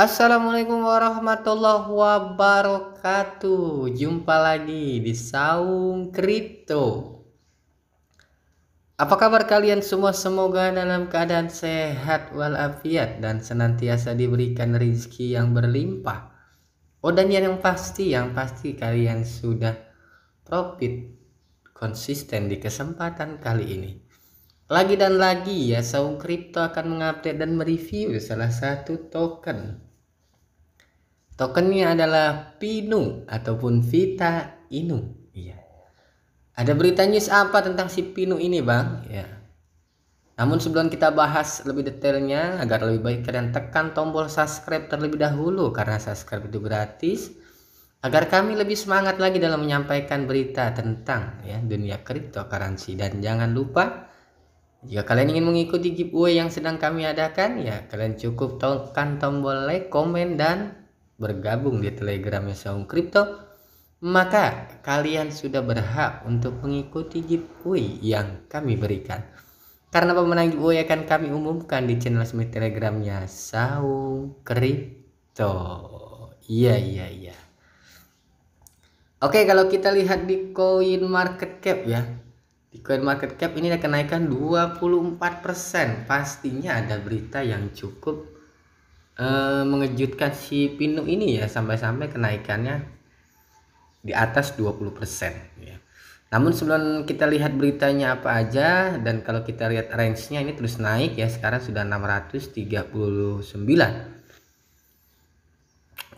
Assalamualaikum warahmatullahi wabarakatuh. Jumpa lagi di Saung Kripto. Apa kabar kalian semua? Semoga dalam keadaan sehat walafiat dan senantiasa diberikan rezeki yang berlimpah. Oh dan yang pasti, yang pasti kalian sudah profit konsisten di kesempatan kali ini. Lagi dan lagi ya, Saung Kripto akan mengupdate dan mereview salah satu token Tokennya adalah Pinu ataupun Vita Inu. Iya. Ada berita news apa tentang si Pinu ini, Bang? Ya. Namun sebelum kita bahas lebih detailnya, agar lebih baik kalian tekan tombol subscribe terlebih dahulu karena subscribe itu gratis agar kami lebih semangat lagi dalam menyampaikan berita tentang ya dunia cryptocurrency dan jangan lupa jika kalian ingin mengikuti giveaway yang sedang kami adakan ya kalian cukup tekan tombol like, komen dan bergabung di Telegram Saung Crypto, maka kalian sudah berhak untuk mengikuti giveaway yang kami berikan. Karena pemenang giveaway akan kami umumkan di channel resmi Telegramnya Saung Crypto. Iya, iya, iya. Oke, kalau kita lihat di Coin Market Cap ya. Di Coin Market Cap ini ada kenaikan 24%. Pastinya ada berita yang cukup Eh, mengejutkan si pinu ini ya sampai-sampai kenaikannya di atas 20% ya. Namun sebelum kita lihat beritanya apa aja dan kalau kita lihat range-nya ini terus naik ya sekarang sudah 639.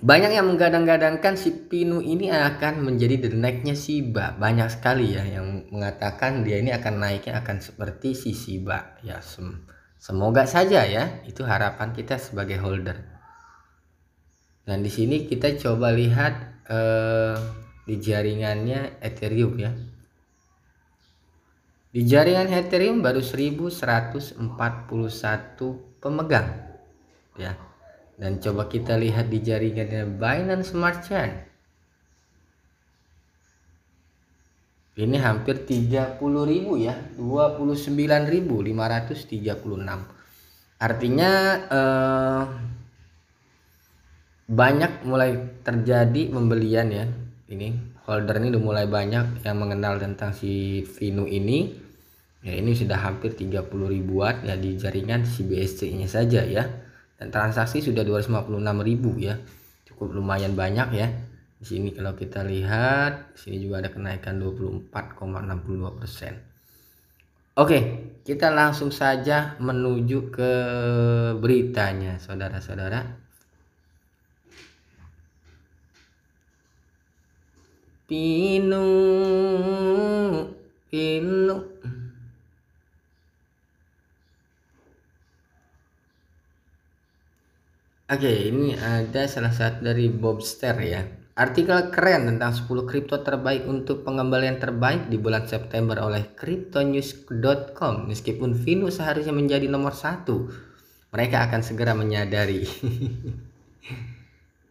Banyak yang menggadang-gadangkan si Pinu ini akan menjadi the next-nya Shiba. Banyak sekali ya yang mengatakan dia ini akan naiknya akan seperti si Shiba. Ya, sem Semoga saja ya, itu harapan kita sebagai holder. Dan di sini kita coba lihat eh, di jaringannya Ethereum ya. Di jaringan Ethereum baru 1141 pemegang ya. Dan coba kita lihat di jaringannya Binance Smart Chain ini hampir 30.000 ya 29.536 artinya eh, banyak mulai terjadi pembelian ya ini holder ini udah mulai banyak yang mengenal tentang si Vinu ini ya ini sudah hampir 30 watt ya di jaringan si bsc nya saja ya dan transaksi sudah 256.000 ya cukup lumayan banyak ya di sini kalau kita lihat, di sini juga ada kenaikan 24,62 persen. Oke, kita langsung saja menuju ke beritanya, saudara-saudara. Pinu, pinu. Oke, ini ada salah satu dari Bobster ya. Artikel keren tentang 10 kripto terbaik untuk pengembalian terbaik di bulan September oleh cryptonews.com. Meskipun Vino seharusnya menjadi nomor satu, mereka akan segera menyadari.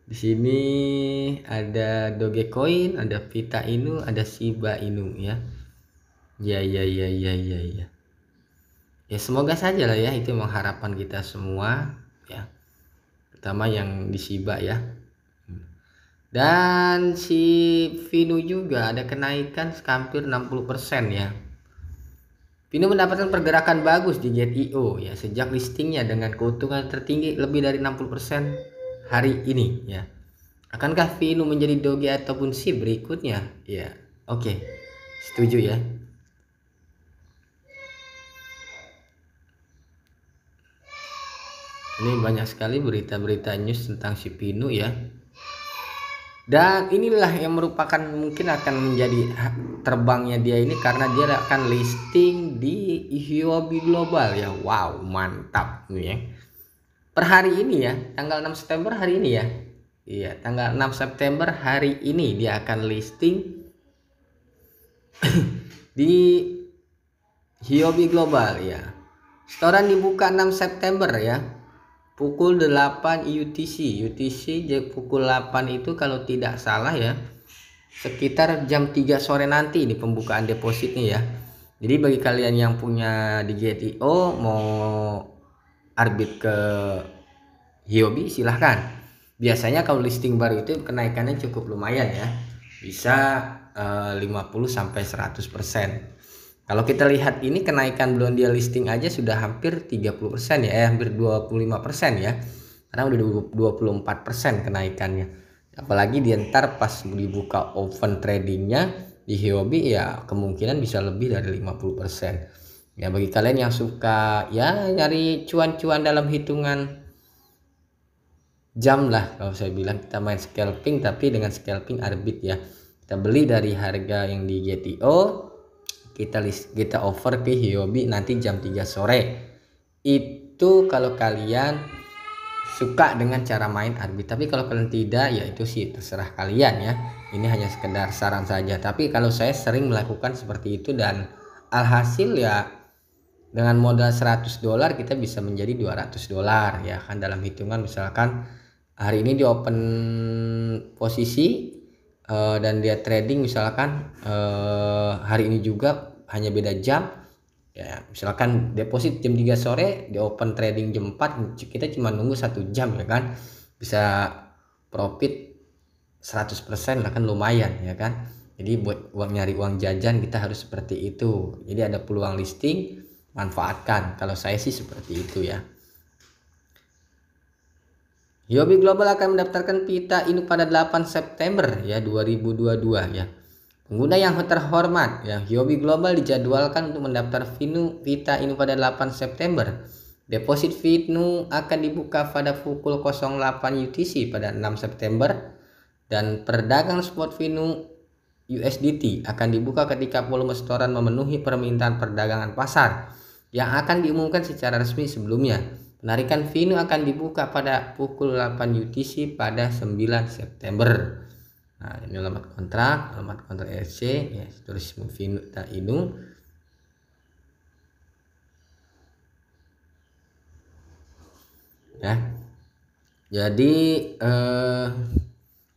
di sini ada Dogecoin, ada Vita Inu, ada Shiba Inu ya. Ya ya ya ya ya ya. Ya semoga saja lah ya itu mengharapkan kita semua ya. Terutama yang di Shiba ya dan si Vino juga ada kenaikan hampir 60% ya Vino mendapatkan pergerakan bagus di JIO ya sejak listingnya dengan keuntungan tertinggi lebih dari 60% hari ini ya akankah Vino menjadi doge ataupun si berikutnya ya oke okay. setuju ya ini banyak sekali berita-berita news tentang si Vino ya dan inilah yang merupakan mungkin akan menjadi terbangnya dia ini karena dia akan listing di Huobi Global ya wow mantap nih gitu ya per hari ini ya tanggal 6 September hari ini ya iya tanggal 6 September hari ini dia akan listing di Hiobi Global ya storan dibuka 6 September ya pukul 8 UTC UTC pukul 8 itu kalau tidak salah ya sekitar jam 3 sore nanti ini pembukaan depositnya ya jadi bagi kalian yang punya di GTO mau arbit ke Hiobi silahkan biasanya kalau listing baru itu kenaikannya cukup lumayan ya bisa 50 eh, sampai 100 persen kalau kita lihat ini kenaikan belum dia listing aja sudah hampir 30% ya, eh, hampir 25% ya. Karena udah 24% kenaikannya. Apalagi di ntar pas dibuka open tradingnya di Hyobi ya kemungkinan bisa lebih dari 50%. Ya bagi kalian yang suka ya nyari cuan-cuan dalam hitungan jam lah kalau saya bilang kita main scalping tapi dengan scalping arbit ya. Kita beli dari harga yang di GTO kita list kita over ke Hiobi nanti jam 3 sore itu kalau kalian suka dengan cara main Arbi tapi kalau kalian tidak ya itu sih terserah kalian ya ini hanya sekedar saran saja tapi kalau saya sering melakukan seperti itu dan alhasil ya dengan modal 100 dolar kita bisa menjadi 200 dolar ya kan dalam hitungan misalkan hari ini di open posisi uh, dan dia trading misalkan uh, hari ini juga hanya beda jam ya misalkan deposit jam 3 sore di open trading jam 4 kita cuma nunggu satu jam ya kan bisa profit 100% lah kan lumayan ya kan jadi buat uang nyari uang jajan kita harus seperti itu jadi ada peluang listing manfaatkan kalau saya sih seperti itu ya Yobi Global akan mendaftarkan pita ini pada 8 September ya 2022 ya Pengguna yang terhormat, ya, Hyobi Global dijadwalkan untuk mendaftar Vinu Vita Inu pada 8 September. Deposit Vinu akan dibuka pada pukul 08 UTC pada 6 September dan perdagangan spot Vinu USDT akan dibuka ketika volume setoran memenuhi permintaan perdagangan pasar yang akan diumumkan secara resmi sebelumnya. Penarikan Vinu akan dibuka pada pukul 8 UTC pada 9 September. Nah, ini alamat kontrak, alamat kontrak RC, e ya, tulis Mufinta Inung. Ya. Jadi eh,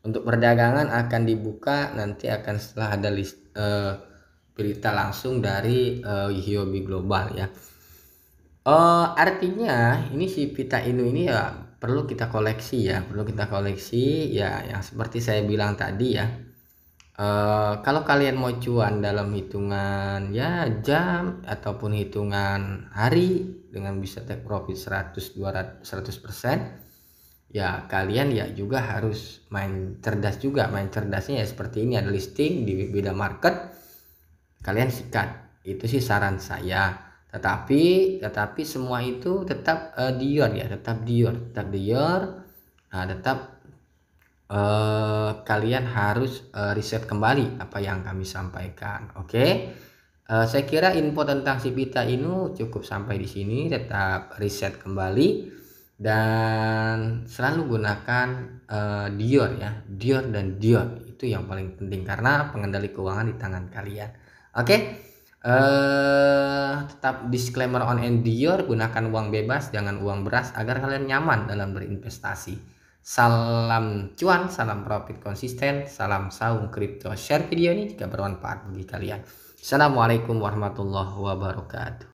untuk perdagangan akan dibuka nanti akan setelah ada list eh, berita langsung dari eh, Hiobi Global ya. Eh, artinya ini si Pita Inu ini ya perlu kita koleksi ya perlu kita koleksi ya yang seperti saya bilang tadi ya e, kalau kalian mau cuan dalam hitungan ya jam ataupun hitungan hari dengan bisa take profit 100 200 100% ya kalian ya juga harus main cerdas juga main cerdasnya ya seperti ini ada listing di beda market kalian sikat itu sih saran saya tetapi tetapi semua itu tetap uh, Dior ya tetap Dior tetap Dior nah tetap uh, kalian harus uh, riset kembali apa yang kami sampaikan oke okay? uh, saya kira info tentang si Pita ini cukup sampai di sini tetap riset kembali dan selalu gunakan uh, Dior ya Dior dan Dior itu yang paling penting karena pengendali keuangan di tangan kalian oke okay? tetap disclaimer on and endure, gunakan uang bebas, jangan uang beras agar kalian nyaman dalam berinvestasi. Salam cuan, salam profit konsisten, salam saung kripto. Share video ini jika bermanfaat bagi kalian. Assalamualaikum warahmatullahi wabarakatuh.